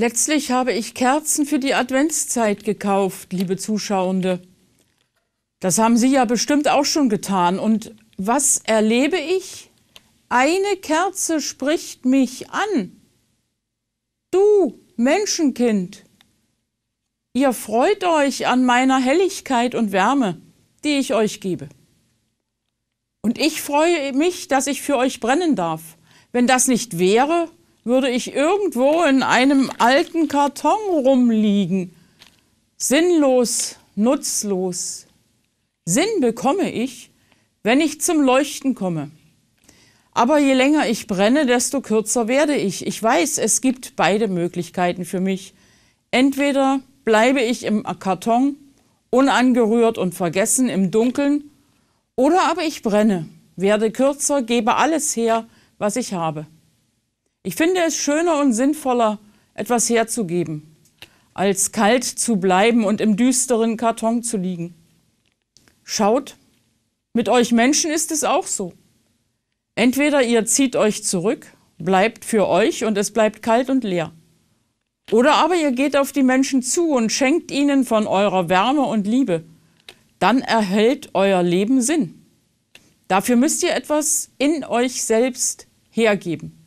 Letztlich habe ich Kerzen für die Adventszeit gekauft, liebe Zuschauende. Das haben Sie ja bestimmt auch schon getan. Und was erlebe ich? Eine Kerze spricht mich an. Du, Menschenkind, ihr freut euch an meiner Helligkeit und Wärme, die ich euch gebe. Und ich freue mich, dass ich für euch brennen darf. Wenn das nicht wäre, würde ich irgendwo in einem alten Karton rumliegen. Sinnlos, nutzlos. Sinn bekomme ich, wenn ich zum Leuchten komme. Aber je länger ich brenne, desto kürzer werde ich. Ich weiß, es gibt beide Möglichkeiten für mich. Entweder bleibe ich im Karton, unangerührt und vergessen im Dunkeln, oder aber ich brenne, werde kürzer, gebe alles her, was ich habe. Ich finde es schöner und sinnvoller, etwas herzugeben, als kalt zu bleiben und im düsteren Karton zu liegen. Schaut, mit euch Menschen ist es auch so. Entweder ihr zieht euch zurück, bleibt für euch und es bleibt kalt und leer. Oder aber ihr geht auf die Menschen zu und schenkt ihnen von eurer Wärme und Liebe. Dann erhält euer Leben Sinn. Dafür müsst ihr etwas in euch selbst hergeben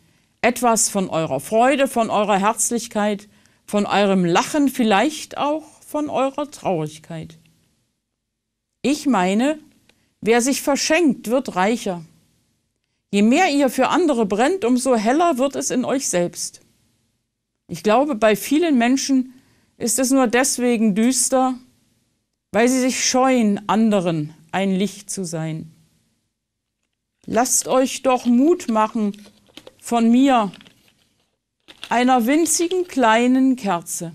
etwas von eurer Freude, von eurer Herzlichkeit, von eurem Lachen, vielleicht auch von eurer Traurigkeit. Ich meine, wer sich verschenkt, wird reicher. Je mehr ihr für andere brennt, umso heller wird es in euch selbst. Ich glaube, bei vielen Menschen ist es nur deswegen düster, weil sie sich scheuen, anderen ein Licht zu sein. Lasst euch doch Mut machen, von mir, einer winzigen kleinen Kerze.